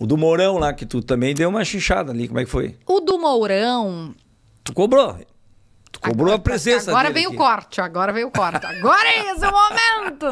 O do Mourão lá, que tu também deu uma chinchada ali, como é que foi? O do Mourão. Tu cobrou cobrou agora, a tá, tá, tá. presença Agora vem o corte, agora vem o corte. Agora é esse é o momento!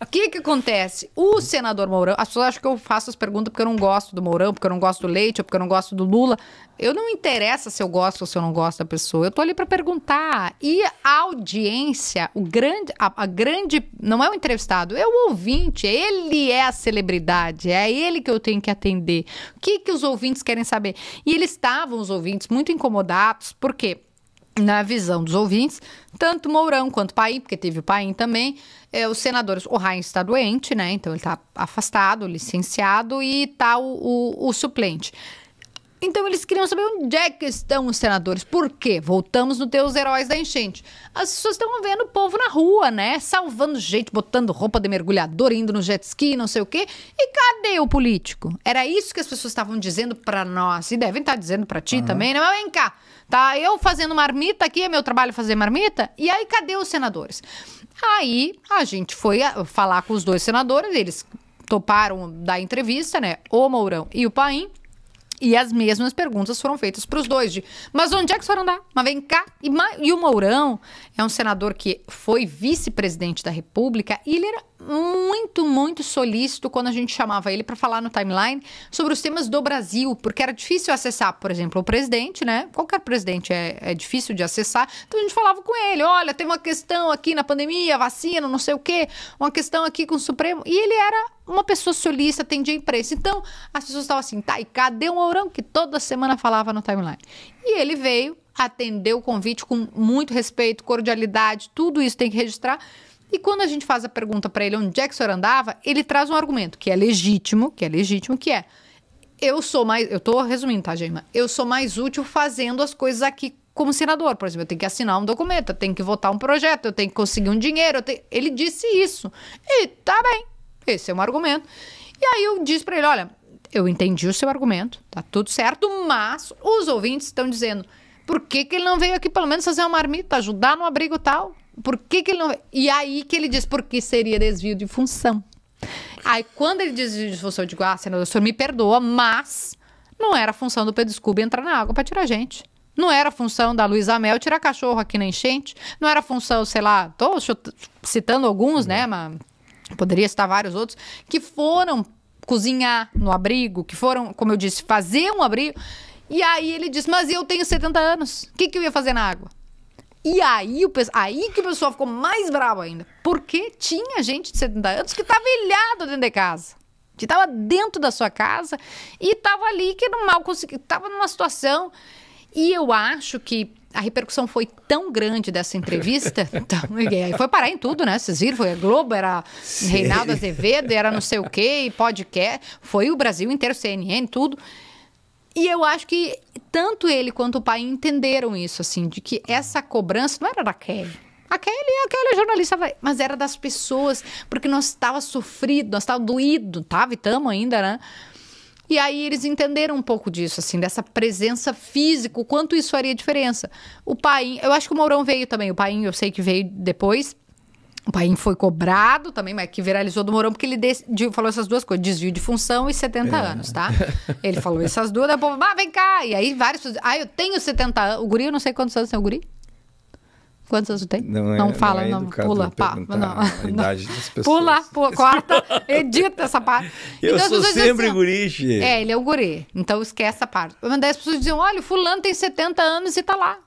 O que que acontece? O senador Mourão... As pessoas acham que eu faço as perguntas porque eu não gosto do Mourão, porque eu não gosto do Leite, ou porque eu não gosto do Lula. Eu não interessa se eu gosto ou se eu não gosto da pessoa. Eu tô ali para perguntar. E a audiência, o grande, a, a grande... Não é o entrevistado, é o ouvinte. Ele é a celebridade. É ele que eu tenho que atender. O que que os ouvintes querem saber? E eles estavam, os ouvintes, muito incomodados. Por quê? na visão dos ouvintes, tanto Mourão quanto Paim, porque teve o Paim também, é, os senadores, o Heinz está doente, né? Então ele está afastado, licenciado, e está o, o suplente. Então eles queriam saber onde é que estão os senadores. Por quê? Voltamos no teus Heróis da Enchente. As pessoas estão vendo o povo na rua, né? Salvando gente, botando roupa de mergulhador, indo no jet ski, não sei o quê. E cadê o político? Era isso que as pessoas estavam dizendo para nós. E devem estar tá dizendo para ti uhum. também, né? Mas vem cá. Tá eu fazendo marmita aqui, é meu trabalho fazer marmita. E aí, cadê os senadores? Aí a gente foi ah, falar com os dois senadores, eles toparam da entrevista, né? O Mourão e o Paim. E as mesmas perguntas foram feitas para os dois: de, mas onde é que foram dar? Mas vem cá. E, e o Mourão é um senador que foi vice-presidente da República e ele era muito, muito solícito quando a gente chamava ele para falar no timeline sobre os temas do Brasil, porque era difícil acessar, por exemplo, o presidente, né? Qualquer presidente é, é difícil de acessar. Então a gente falava com ele: olha, tem uma questão aqui na pandemia, vacina, não sei o quê, uma questão aqui com o Supremo. E ele era uma pessoa solista atendia a imprensa. Então, as pessoas estavam assim, tá, e cadê o ourão que toda semana falava no timeline? E ele veio, atendeu o convite com muito respeito, cordialidade, tudo isso tem que registrar. E quando a gente faz a pergunta para ele onde é que o senhor andava, ele traz um argumento que é legítimo, que é legítimo, que é eu sou mais, eu tô resumindo, tá, Geima? Eu sou mais útil fazendo as coisas aqui como senador, por exemplo, eu tenho que assinar um documento, eu tenho que votar um projeto, eu tenho que conseguir um dinheiro, tenho... ele disse isso. E tá bem, esse é um argumento. E aí eu disse para ele: olha, eu entendi o seu argumento, tá tudo certo, mas os ouvintes estão dizendo: por que, que ele não veio aqui pelo menos fazer uma marmita, ajudar no abrigo tal? Por que, que ele não veio? E aí que ele diz: porque seria desvio de função. Aí quando ele diz desvio de função, eu digo: ah, senador, o senhor me perdoa, mas não era função do Pedro Scooby entrar na água para tirar gente. Não era função da Luísa Mel tirar cachorro aqui na enchente. Não era função, sei lá, tô citando alguns, né? Uhum. Mas poderia citar vários outros, que foram cozinhar no abrigo, que foram, como eu disse, fazer um abrigo. E aí ele disse: Mas eu tenho 70 anos, o que, que eu ia fazer na água? E aí, o, aí que o pessoal ficou mais bravo ainda. Porque tinha gente de 70 anos que estava ilhada dentro de casa. Que estava dentro da sua casa e estava ali que não mal conseguia. Estava numa situação. E eu acho que a repercussão foi tão grande dessa entrevista, tão, foi parar em tudo, né? Vocês viram, foi a Globo, era Sim. Reinaldo Azevedo, era não sei o quê, podcast, foi o Brasil inteiro, CNN, tudo. E eu acho que tanto ele quanto o pai entenderam isso, assim, de que essa cobrança não era da Kelly. A Kelly, é jornalista, mas era das pessoas, porque nós estava sofrido, nós estava doído, tava e tamo ainda, né? E aí eles entenderam um pouco disso, assim, dessa presença física, o quanto isso faria diferença. O pai, eu acho que o Mourão veio também, o pai, eu sei que veio depois. O pai foi cobrado também, mas que viralizou do Mourão, porque ele decidiu, falou essas duas coisas: desvio de função e 70 é. anos, tá? Ele falou essas duas, daí ah, vem cá! E aí vários. Ah, eu tenho 70 anos. O guri, eu não sei quantos anos tem o guri. Quantos anos tem? Não, é, não fala, não. É não. Pula, pá. Não. idade das pessoas. Pula, pula, corta, edita essa parte. Eu então, sou sempre assim, guri, É, ele é o guri. Então esquece essa parte. Mas daí as pessoas diziam: olha, o fulano tem 70 anos e tá lá.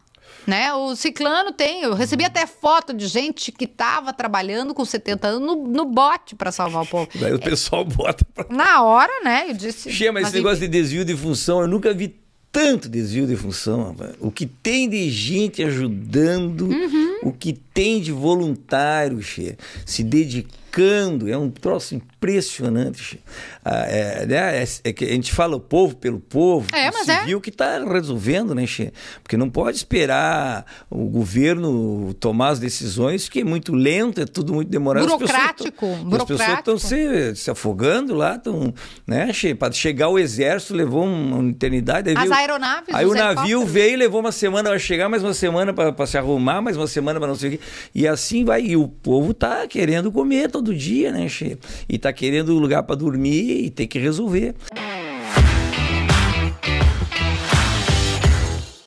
Né? O ciclano tem. Eu recebi uhum. até foto de gente que estava trabalhando com 70 anos no, no bote para salvar o povo. Daí o é. pessoal bota pra... Na hora, né? Eu disse. Xê, mas, mas esse enfim. negócio de desvio de função, eu nunca vi tanto desvio de função, o que tem de gente ajudando, uhum. o que tem de voluntários, che, se dedicando, é um troço impressionante. Che. Ah, é, né, é, é, que a gente fala o povo pelo povo, é, o é. civil é. que está resolvendo, né, che? Porque não pode esperar o governo tomar as decisões, que é muito lento, é tudo muito demorado. Burocrático, as pessoas estão se, se, afogando lá, estão, né, che? Para chegar o exército levou uma eternidade. As veio, aeronaves. Aí o navio veio, levou uma semana para chegar, mais uma semana para se arrumar, mais uma semana para não sei o quê. E assim vai. E o povo tá querendo comer todo dia, né, Che? E tá querendo lugar para dormir e tem que resolver.